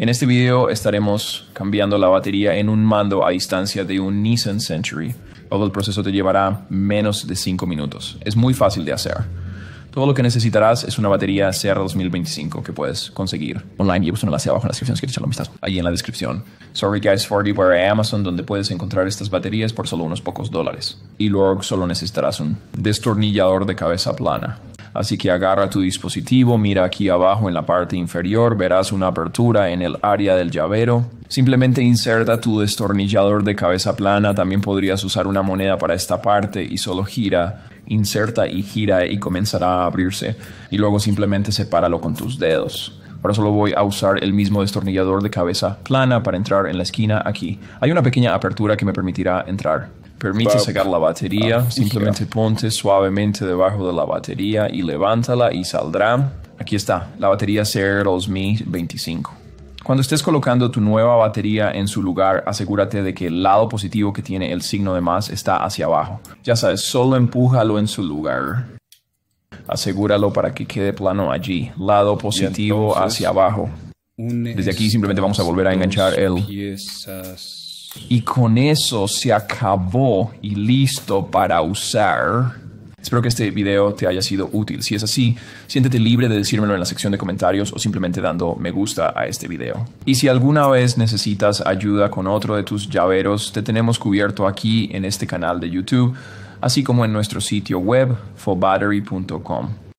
En este video estaremos cambiando la batería en un mando a distancia de un Nissan Century. Todo el proceso te llevará menos de 5 minutos. Es muy fácil de hacer. Todo lo que necesitarás es una batería CR2025 que puedes conseguir online. Yo puse un enlace abajo en la descripción si quieres echarle un vistazo. Ahí en la descripción. Sorry Guys 40 para Amazon donde puedes encontrar estas baterías por solo unos pocos dólares. Y luego solo necesitarás un destornillador de cabeza plana. Así que agarra tu dispositivo, mira aquí abajo en la parte inferior, verás una apertura en el área del llavero. Simplemente inserta tu destornillador de cabeza plana, también podrías usar una moneda para esta parte y solo gira, inserta y gira y comenzará a abrirse. Y luego simplemente sepáralo con tus dedos. Ahora solo voy a usar el mismo destornillador de cabeza plana para entrar en la esquina aquí. Hay una pequeña apertura que me permitirá entrar. Permite sacar la batería, ah, simplemente ponte suavemente debajo de la batería y levántala y saldrá. Aquí está, la batería Mi 25. Cuando estés colocando tu nueva batería en su lugar, asegúrate de que el lado positivo que tiene el signo de más está hacia abajo. Ya sabes, solo empújalo en su lugar asegúralo para que quede plano allí, lado positivo hacia abajo. Desde aquí simplemente vamos a volver a enganchar el... Y con eso se acabó y listo para usar. Espero que este video te haya sido útil. Si es así, siéntete libre de decírmelo en la sección de comentarios o simplemente dando me gusta a este video. Y si alguna vez necesitas ayuda con otro de tus llaveros, te tenemos cubierto aquí en este canal de YouTube, así como en nuestro sitio web, forbattery.com.